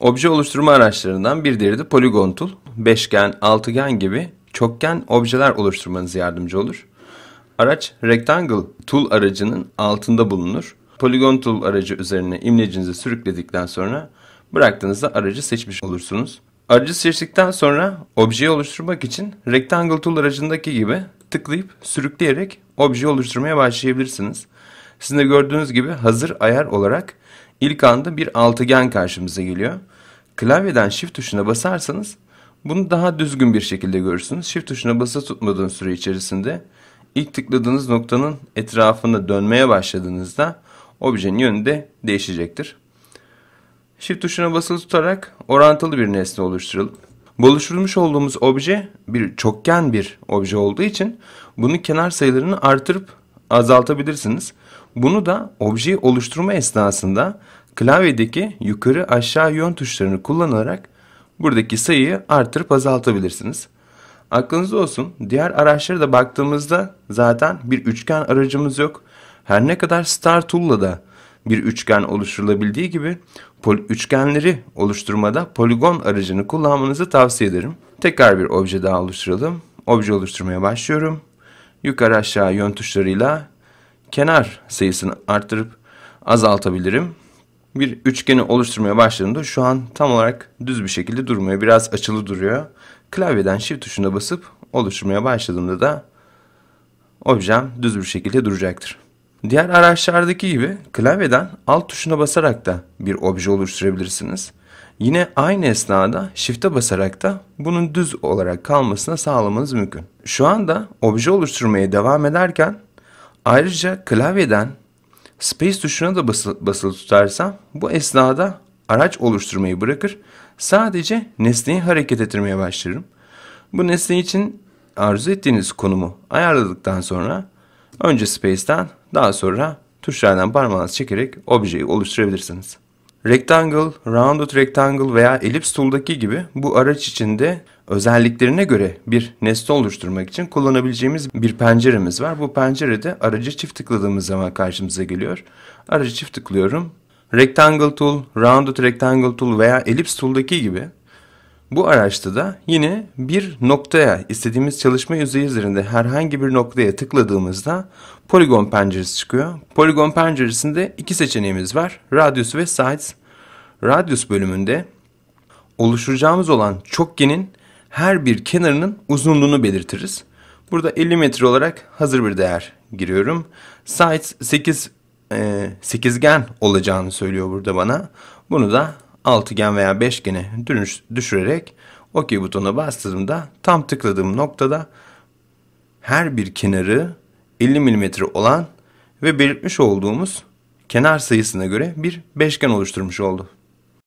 Obje oluşturma araçlarından bir diğeri de poligon tool. Beşgen, altıgen gibi çokgen objeler oluşturmanıza yardımcı olur. Araç Rectangle Tool aracının altında bulunur. Polygon Tool aracı üzerine imlecinizi sürükledikten sonra bıraktığınızda aracı seçmiş olursunuz. Aracı seçtikten sonra objeyi oluşturmak için Rectangle Tool aracındaki gibi tıklayıp sürükleyerek objeyi oluşturmaya başlayabilirsiniz. Sizin de gördüğünüz gibi hazır ayar olarak İlk anda bir altıgen karşımıza geliyor. Klavyeden shift tuşuna basarsanız bunu daha düzgün bir şekilde görürsünüz. Shift tuşuna basa tutmadığınız süre içerisinde ilk tıkladığınız noktanın etrafında dönmeye başladığınızda objenin yönü de değişecektir. Shift tuşuna basılı tutarak orantılı bir nesne oluşturalım. Bu oluşturmuş olduğumuz obje bir çokgen bir obje olduğu için bunun kenar sayılarını artırıp azaltabilirsiniz. Bunu da objeyi oluşturma esnasında klavyedeki yukarı aşağı yön tuşlarını kullanarak buradaki sayıyı artırıp azaltabilirsiniz. Aklınızda olsun diğer araçlara da baktığımızda zaten bir üçgen aracımız yok. Her ne kadar Star Tool'la da bir üçgen oluşturulabildiği gibi pol üçgenleri oluşturmada poligon aracını kullanmanızı tavsiye ederim. Tekrar bir obje daha oluşturalım. Obje oluşturmaya başlıyorum yukarı aşağı yön tuşlarıyla kenar sayısını arttırıp azaltabilirim. Bir üçgeni oluşturmaya başladığımda şu an tam olarak düz bir şekilde durmuyor. Biraz açılı duruyor. Klavyeden shift tuşuna basıp oluşturmaya başladığımda da objem düz bir şekilde duracaktır. Diğer araçlardaki gibi klavyeden alt tuşuna basarak da bir obje oluşturabilirsiniz. Yine aynı esnada şifte basarak da bunun düz olarak kalmasına sağlamanız mümkün. Şu anda obje oluşturmaya devam ederken ayrıca klavyeden space tuşuna da basılı, basılı tutarsam bu esnada araç oluşturmayı bırakır sadece nesneyi hareket ettirmeye başlarım. Bu nesne için arzu ettiğiniz konumu ayarladıktan sonra önce space'ten daha sonra tuşlardan parmağınızı çekerek objeyi oluşturabilirsiniz. Rectangle, Rounded Rectangle veya Elips Tool'daki gibi bu araç içinde özelliklerine göre bir nesne oluşturmak için kullanabileceğimiz bir penceremiz var. Bu pencerede aracı çift tıkladığımız zaman karşımıza geliyor. Aracı çift tıklıyorum. Rectangle Tool, Rounded Rectangle Tool veya Elips Tool'daki gibi bu araçta da yine bir noktaya istediğimiz çalışma yüzeyi üzerinde herhangi bir noktaya tıkladığımızda poligon penceresi çıkıyor. Poligon penceresinde iki seçeneğimiz var. Radius ve Size. Radius bölümünde oluşturacağımız olan çokgenin her bir kenarının uzunluğunu belirtiriz. Burada 50 metre olarak hazır bir değer giriyorum. Size 8 e, sekizgen olacağını söylüyor burada bana. Bunu da altıgen veya beşgene düşürerek OK butonuna bastığımda tam tıkladığım noktada her bir kenarı 50 mm olan ve belirtmiş olduğumuz kenar sayısına göre bir beşgen oluşturmuş oldu.